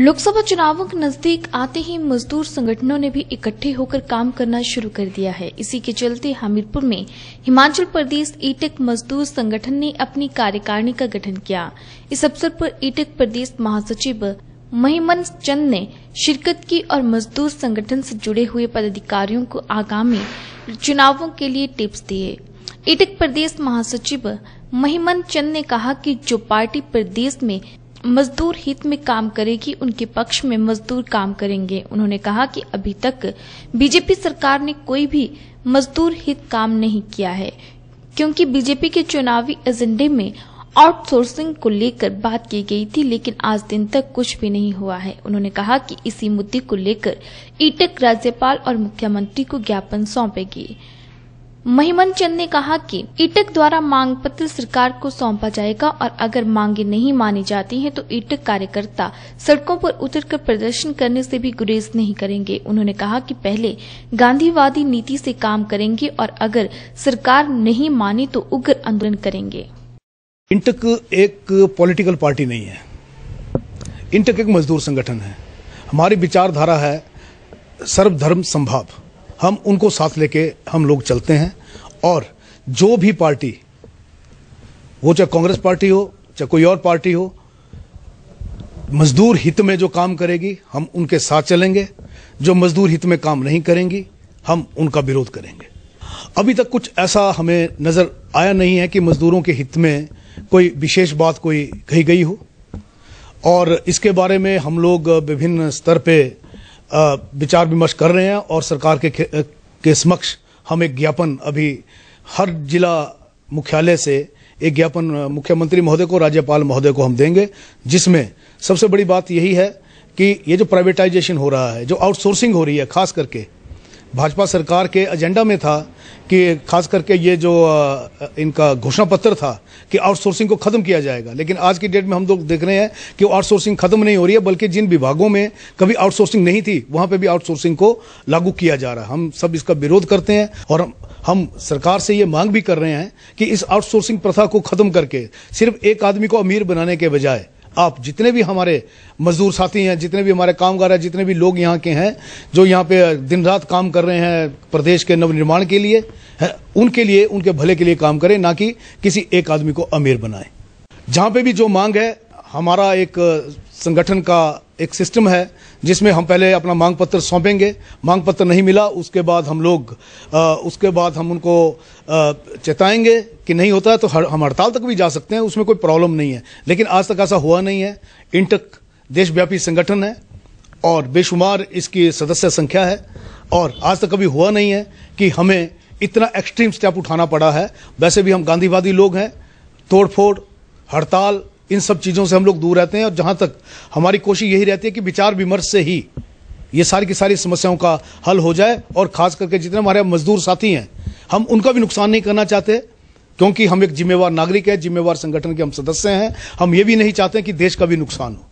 लोकसभा चुनावों के नजदीक आते ही मजदूर संगठनों ने भी इकट्ठे होकर काम करना शुरू कर दिया है इसी के चलते हमीरपुर में हिमाचल प्रदेश ईटेक मजदूर संगठन ने अपनी कार्यकारिणी का गठन किया इस अवसर पर ईटेक प्रदेश महासचिव महिमन चंद ने शिरकत की और मजदूर संगठन से जुड़े हुए पदाधिकारियों को आगामी चुनावों के लिए टिप्स दिए ईटक प्रदेश महासचिव महिमन चंद ने कहा कि जो पार्टी प्रदेश में मजदूर हित में काम करेगी उनके पक्ष में मजदूर काम करेंगे उन्होंने कहा कि अभी तक बीजेपी सरकार ने कोई भी मजदूर हित काम नहीं किया है क्योंकि बीजेपी के चुनावी एजेंडे में आउटसोर्सिंग को लेकर बात की गई थी लेकिन आज दिन तक कुछ भी नहीं हुआ है उन्होंने कहा कि इसी मुद्दे को लेकर ईटक राज्यपाल और मुख्यमंत्री को ज्ञापन सौंपेगी महिमन चंद ने कहा कि ईटक द्वारा मांग पत्र सरकार को सौंपा जाएगा और अगर मांगे नहीं मानी जाती हैं तो ईटक कार्यकर्ता सड़कों पर उतरकर प्रदर्शन करने से भी गुरेज नहीं करेंगे उन्होंने कहा कि पहले गांधीवादी नीति से काम करेंगे और अगर सरकार नहीं मानी तो उग्र आंदोलन करेंगे इंटक एक पॉलिटिकल पार्टी नहीं है इंटक एक मजदूर संगठन है हमारी विचारधारा है सर्वधर्म संभाव हम उनको साथ लेके हम लोग चलते हैं और जो भी पार्टी वो चाहे कांग्रेस पार्टी हो चाहे कोई और पार्टी हो मजदूर हित में जो काम करेगी हम उनके साथ चलेंगे जो मजदूर हित में काम नहीं करेंगी हम उनका विरोध करेंगे अभी तक कुछ ऐसा हमें नजर आया नहीं है कि मजदूरों के हित में कोई विशेष बात कोई कही गई हो और इसके बारे में हम लोग विभिन्न स्तर पे विचार विमर्श कर रहे हैं और सरकार के के समक्ष हम एक ज्ञापन अभी हर जिला मुख्यालय से एक ज्ञापन मुख्यमंत्री महोदय को राज्यपाल महोदय को हम देंगे जिसमें सबसे बड़ी बात यही है कि ये जो प्राइवेटाइजेशन हो रहा है जो आउटसोर्सिंग हो रही है खास करके भाजपा सरकार के एजेंडा में था कि खास करके ये जो इनका घोषणा पत्र था कि आउटसोर्सिंग को खत्म किया जाएगा लेकिन आज की डेट में हम लोग देख रहे हैं कि आउटसोर्सिंग खत्म नहीं हो रही है बल्कि जिन विभागों में कभी आउटसोर्सिंग नहीं थी वहां पे भी आउटसोर्सिंग को लागू किया जा रहा है हम सब इसका विरोध करते हैं और हम, हम सरकार से ये मांग भी कर रहे हैं कि इस आउटसोर्सिंग प्रथा को खत्म करके सिर्फ एक आदमी को अमीर बनाने के बजाय आप जितने भी हमारे मजदूर साथी हैं जितने भी हमारे कामगार हैं जितने भी लोग यहाँ के हैं जो यहाँ पे दिन रात काम कर रहे हैं प्रदेश के नवनिर्माण के लिए उनके लिए उनके भले के लिए काम करें ना कि किसी एक आदमी को अमीर बनाए जहाँ पे भी जो मांग है हमारा एक संगठन का एक सिस्टम है जिसमें हम पहले अपना मांग पत्र सौंपेंगे मांग पत्र नहीं मिला उसके बाद हम लोग आ, उसके बाद हम उनको चेताएंगे कि नहीं होता है तो हर, हम हड़ताल तक भी जा सकते हैं उसमें कोई प्रॉब्लम नहीं है लेकिन आज तक ऐसा हुआ नहीं है इंटक देशव्यापी संगठन है और बेशुमार इसकी सदस्य संख्या है और आज तक कभी हुआ नहीं है कि हमें इतना एक्सट्रीम स्टेप उठाना पड़ा है वैसे भी हम गांधीवादी लोग हैं तोड़फोड़ हड़ताल इन सब चीज़ों से हम लोग दूर रहते हैं और जहाँ तक हमारी कोशिश यही रहती है कि विचार विमर्श से ही ये सारी की सारी समस्याओं का हल हो जाए और खास करके जितने हमारे मजदूर साथी हैं हम उनका भी नुकसान नहीं करना चाहते क्योंकि हम एक जिम्मेवार नागरिक है जिम्मेवार संगठन के हम सदस्य हैं हम ये भी नहीं चाहते कि देश का भी नुकसान हो